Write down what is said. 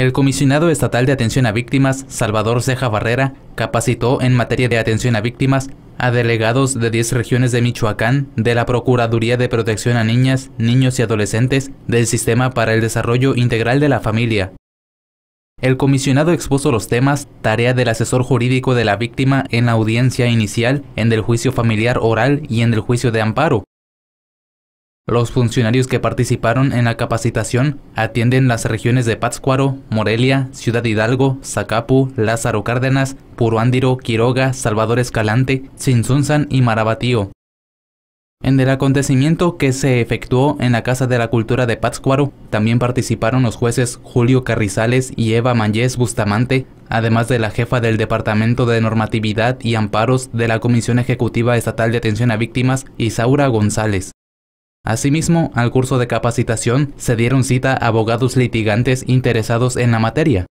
El comisionado estatal de atención a víctimas, Salvador Ceja Barrera, capacitó en materia de atención a víctimas a delegados de 10 regiones de Michoacán, de la Procuraduría de Protección a Niñas, Niños y Adolescentes, del Sistema para el Desarrollo Integral de la Familia. El comisionado expuso los temas, tarea del asesor jurídico de la víctima en la audiencia inicial, en el juicio familiar oral y en el juicio de amparo, los funcionarios que participaron en la capacitación atienden las regiones de Pátzcuaro, Morelia, Ciudad Hidalgo, Zacapu, Lázaro Cárdenas, Puruándiro, Quiroga, Salvador Escalante, Sinzunzan y Marabatío. En el acontecimiento que se efectuó en la Casa de la Cultura de Pátzcuaro, también participaron los jueces Julio Carrizales y Eva mañez Bustamante, además de la jefa del Departamento de Normatividad y Amparos de la Comisión Ejecutiva Estatal de Atención a Víctimas, Isaura González. Asimismo, al curso de capacitación se dieron cita a abogados litigantes interesados en la materia,